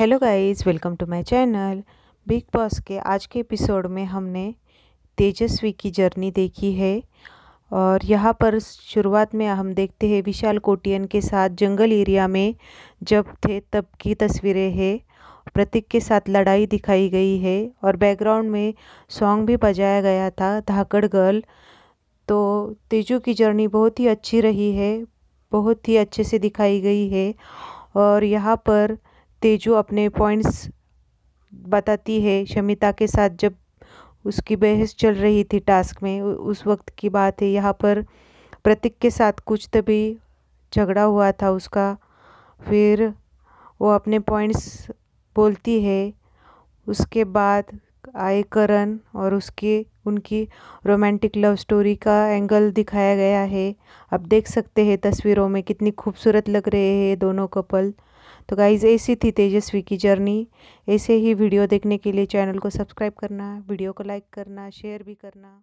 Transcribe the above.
hello guys welcome to my channel Bigg Boss के आज के एपिसोड में हमने तेजस्वी की जर्नी देखी है और यहाँ पर शुरुआत में हम देखते हैं विशाल कोटियन के साथ जंगल एरिया में जब थे तब की तस्वीरें हैं प्रतीक के साथ लड़ाई दिखाई गई है और बैकग्राउंड में सॉन्ग भी बजाया गया था धाकड़ गर्ल तो तेजू की जर्नी बहुत ही अच्छी रही है बहुत ही अच्छे से दिखाई गई है और यहाँ पर तेजू अपने पॉइंट्स बताती है शमिता के साथ जब उसकी बहस चल रही थी टास्क में उस वक्त की बात है यहाँ पर प्रतीक के साथ कुछ तभी झगड़ा हुआ था उसका फिर वो अपने पॉइंट्स बोलती है उसके बाद आए करण और उसके उनकी रोमांटिक लव स्टोरी का एंगल दिखाया गया है आप देख सकते हैं तस्वीरों में कितनी खूबसूरत लग रहे हैं दोनों कपल तो गाइज़ ऐसी थी तेजस्वी की जर्नी ऐसे ही वीडियो देखने के लिए चैनल को सब्सक्राइब करना वीडियो को लाइक करना शेयर भी करना